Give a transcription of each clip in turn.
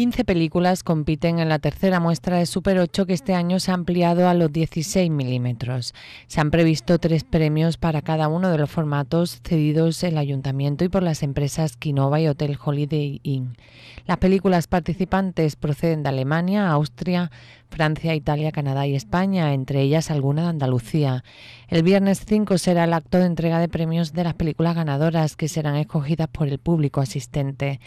15 películas compiten en la tercera muestra de Super 8 que este año se ha ampliado a los 16 milímetros. Se han previsto tres premios para cada uno de los formatos cedidos el Ayuntamiento y por las empresas Quinova y Hotel Holiday Inn. Las películas participantes proceden de Alemania, Austria, Francia, Italia, Canadá y España, entre ellas alguna de Andalucía. El viernes 5 será el acto de entrega de premios de las películas ganadoras que serán escogidas por el público asistente.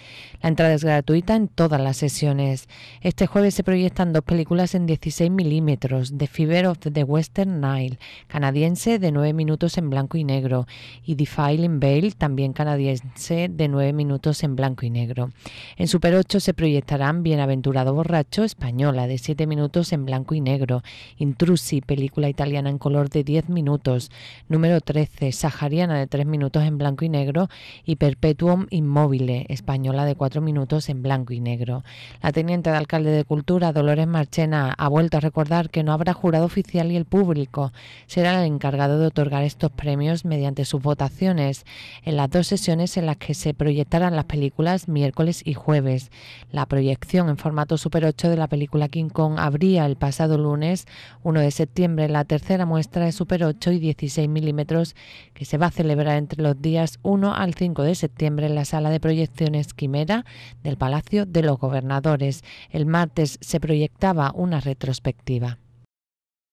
La entrada es gratuita en todas las sesiones. Este jueves se proyectan dos películas en 16 milímetros, The Fever of the Western Nile, canadiense de 9 minutos en blanco y negro, y Defiling Veil, también canadiense de 9 minutos en blanco y negro. En Super 8 se proyectarán Bienaventurado Borracho, española, de 7 minutos en blanco y negro, Intrusi, película italiana en color de 10 minutos, número 13, Sahariana de 3 minutos en blanco y negro, y Perpetuum Immobile, española de 4 minutos en blanco y negro. La teniente de alcalde de Cultura, Dolores Marchena, ha vuelto a recordar que no habrá jurado oficial y el público será el encargado de otorgar estos premios mediante sus votaciones en las dos sesiones en las que se proyectarán las películas miércoles y jueves. La proyección en formato Super 8 de la película King Kong abría el pasado lunes 1 de septiembre la tercera muestra de Super 8 y 16 milímetros que se va a celebrar entre los días 1 al 5 de septiembre en la sala de proyecciones Quimera del Palacio de los gobernadores. El martes se proyectaba una retrospectiva.